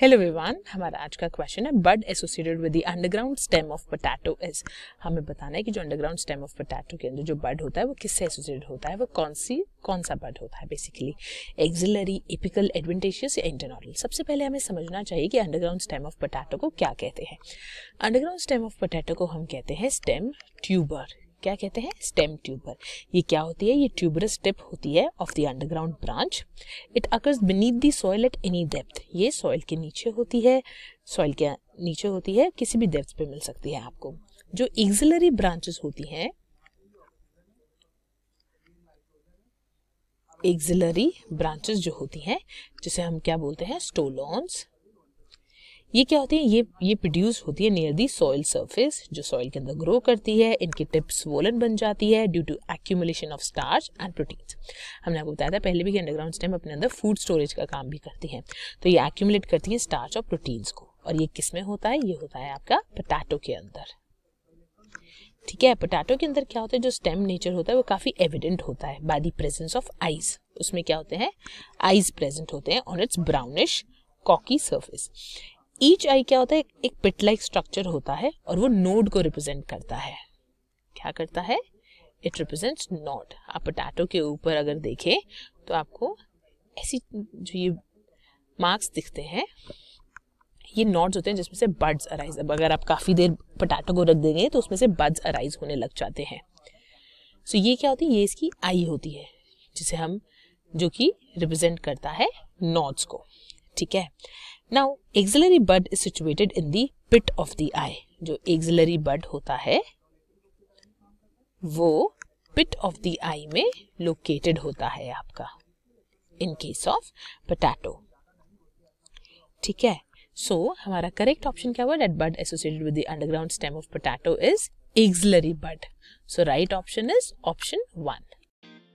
hello Vivaan हमारा आज का क्वेश्चन है bud associated with the underground stem of potato is हमें बताना है कि जो अंडरग्राउंड स्टेम ऑफ पोटैटो के अंदर जो बर्ड होता है वो किससे एसोसिएटेड होता है वो कौन सी कौन सा बर्ड होता है बेसिकली एक्जिलरी एपिकल एडवेंटेशियस या इंटरनॉडल सबसे पहले हमें समझना चाहिए कि अंडरग्राउंड स्टेम ऑफ पोटैटो को क्या कहते हैं अंडरग्राउंड स्टेम ऑफ पोटैटो को हम कहते हैं स्टेम ट्यूबर क्या कहते हैं स्टेम ट्यूबर ये क्या होती है ये ट्यूबरस टिप होती है of the underground branch it occurs beneath the soil at any depth ये सॉइल के नीचे होती है सॉइल के नीचे होती है किसी भी डेप्थ पे मिल सकती है आपको जो एक्सिलरी ब्रांचेस होती हैं एक्सिलरी ब्रांचेस जो होती हैं जिसे हम क्या बोलते हैं स्टोलॉन्स ये क्या होती है ये ये प्रोड्यूस होती है नियर दी सॉइल सरफेस जो सॉइल के अंदर ग्रो करती है इनकी टिप्स वोलन बन जाती है due to accumulation of starch and proteins हमने आपको बताया था पहले भी कि अंडरग्राउंड स्टेम अपने अंदर फूड स्टोरेज का काम भी करती है तो ये एक्यूमुलेट करती है स्टार्च और प्रोटीन्स को और ये किस में होता है ये होता है आपका पटाटो के अंदर ठीक है पटाटो के अंदर क्या होता है जो स्टेम नेचर होता है वो काफ़ी एविडेंट होता है by the presence of eyes उसमें क्या होते हैं आइज प्रेजेंट होते हैं ऑन इट्स ब्राउनिश कॉकी सरफेस ईच आई क्या होता है एक पिट लाइक स्ट्रक्चर होता है और वो नोड को रिप्रेजेंट करता है क्या करता है इट रिप्रेजेंट्स नोड आप पोटैटो के ऊपर अगर देखें तो आपको ऐसी जो ये मार्क्स दिखते हैं ये नॉड्स होते हैं जिसमें से बर्ड्स अराइज अब अगर आप काफ़ी देर पटाटो को रख देंगे तो उसमें से बर्ड्स अराइज होने लग जाते हैं सो so ये क्या होती है ये इसकी आई होती है जिसे हम जो कि रिप्रेजेंट करता है नॉड्स को ठीक है now axillary bud is situated in the pit of the eye जो एक्सिलरी बर्ड होता है वो पिट ऑफ द आई में लोकेटेड होता है आपका इन केस ऑफ पोटैटो ठीक है सो so, हमारा करेक्ट ऑप्शन क्या हुआ that bud associated with the underground stem of potato is axillary bud so right option is option one